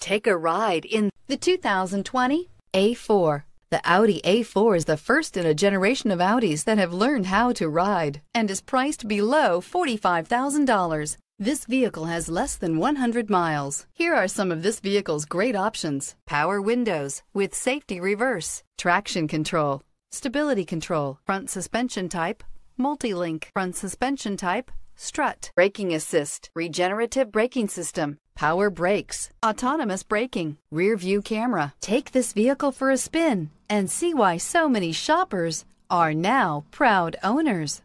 Take a ride in the 2020 A4. The Audi A4 is the first in a generation of Audis that have learned how to ride and is priced below $45,000. This vehicle has less than 100 miles. Here are some of this vehicle's great options. Power windows with safety reverse, traction control, stability control, front suspension type, multi-link, front suspension type, strut, braking assist, regenerative braking system, power brakes, autonomous braking, rear view camera. Take this vehicle for a spin and see why so many shoppers are now proud owners.